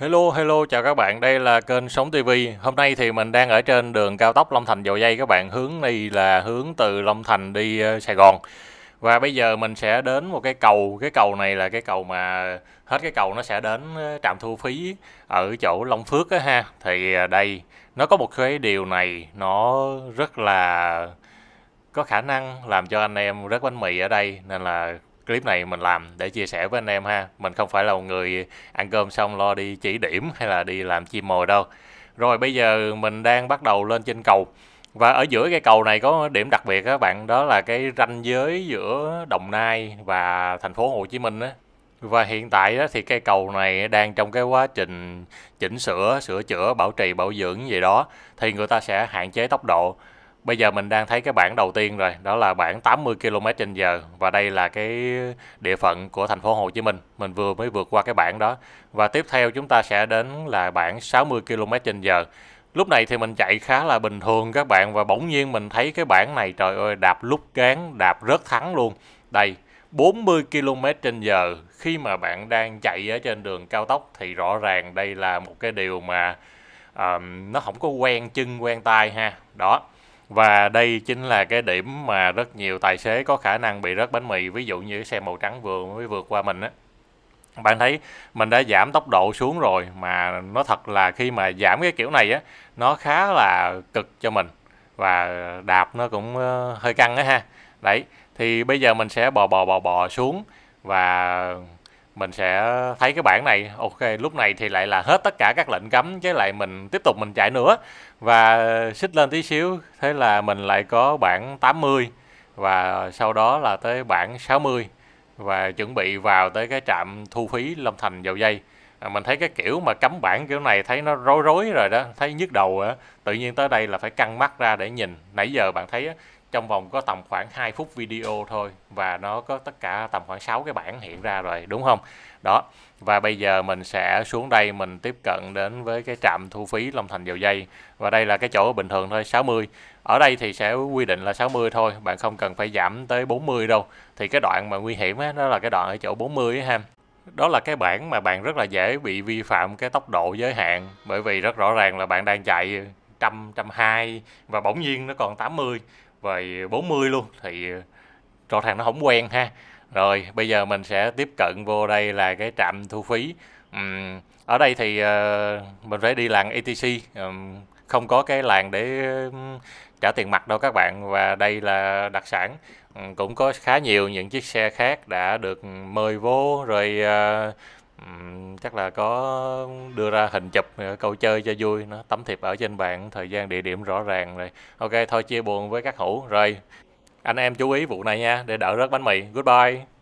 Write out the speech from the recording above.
Hello, hello, chào các bạn. Đây là kênh Sống TV. Hôm nay thì mình đang ở trên đường cao tốc Long Thành Dầu Dây các bạn. Hướng này là hướng từ Long Thành đi ờ, Sài Gòn. Và bây giờ mình sẽ đến một cái cầu. Cái cầu này là cái cầu mà hết cái cầu nó sẽ đến ờ, trạm thu phí ở chỗ Long Phước á ha. Thì ờ, đây nó có một cái điều này nó rất là có khả năng làm cho anh em rất bánh mì ở đây nên là clip này mình làm để chia sẻ với anh em ha mình không phải là một người ăn cơm xong lo đi chỉ điểm hay là đi làm chim mồi đâu rồi bây giờ mình đang bắt đầu lên trên cầu và ở giữa cái cầu này có điểm đặc biệt các bạn đó là cái ranh giới giữa Đồng Nai và thành phố Hồ Chí Minh á và hiện tại đó thì cây cầu này đang trong cái quá trình chỉnh sửa, sửa chữa, bảo trì, bảo dưỡng gì đó thì người ta sẽ hạn chế tốc độ Bây giờ mình đang thấy cái bảng đầu tiên rồi, đó là bảng 80 km/h và đây là cái địa phận của thành phố Hồ Chí Minh. Mình vừa mới vượt qua cái bảng đó. Và tiếp theo chúng ta sẽ đến là bảng 60 km/h. Lúc này thì mình chạy khá là bình thường các bạn và bỗng nhiên mình thấy cái bảng này trời ơi đạp lúc cán, đạp rất thắng luôn. Đây, 40 km/h khi mà bạn đang chạy ở trên đường cao tốc thì rõ ràng đây là một cái điều mà um, nó không có quen chân quen tay ha. Đó và đây chính là cái điểm mà rất nhiều tài xế có khả năng bị rớt bánh mì, ví dụ như cái xe màu trắng vừa mới vượt qua mình á. Bạn thấy mình đã giảm tốc độ xuống rồi mà nó thật là khi mà giảm cái kiểu này á, nó khá là cực cho mình và đạp nó cũng ờ, hơi căng á ha. Đấy, thì bây giờ mình sẽ bò bò bò bò xuống và mình sẽ thấy cái bảng này ok lúc này thì lại là hết tất cả các lệnh cấm chứ lại mình tiếp tục mình chạy nữa và xích lên tí xíu thế là mình lại có bảng 80 và sau đó là tới bảng 60 và chuẩn bị vào tới cái trạm thu phí Long Thành dầu dây à, mình thấy cái kiểu mà cấm bảng kiểu này thấy nó rối rối rồi đó thấy nhức đầu á tự nhiên tới đây là phải căng mắt ra để nhìn nãy giờ bạn thấy á, trong vòng có tầm khoảng 2 phút video thôi và nó có tất cả tầm khoảng 6 cái bảng hiện ra rồi đúng không đó và bây giờ mình sẽ xuống đây mình tiếp cận đến với cái trạm thu phí Long Thành dầu dây và đây là cái chỗ bình thường thôi 60 ở đây thì sẽ quy định là 60 thôi bạn không cần phải giảm tới 40 đâu thì cái đoạn mà nguy hiểm đó là cái đoạn ở chỗ 40 ấy, ha đó là cái bản mà bạn rất là dễ bị vi phạm cái tốc độ giới hạn bởi vì rất rõ ràng là bạn đang chạy trăm trăm hai và bỗng nhiên nó còn 80 về 40 luôn thì ờ, cho thằng nó không quen ha rồi bây giờ mình sẽ tiếp cận vô đây là cái trạm thu phí uhm, ở đây thì uh, mình phải đi làng etc um, không có cái làng để trả tiền mặt đâu các bạn và đây là đặc sản cũng có khá nhiều những chiếc xe khác đã được mời vô rồi uh, chắc là có đưa ra hình chụp ờ, câu chơi cho vui, nó tấm thiệp ở trên bàn, thời gian, địa điểm rõ ràng rồi. OK, thôi chia buồn với các hữu. Rồi, anh em chú ý vụ này nha để đỡ rớt bánh mì. Goodbye.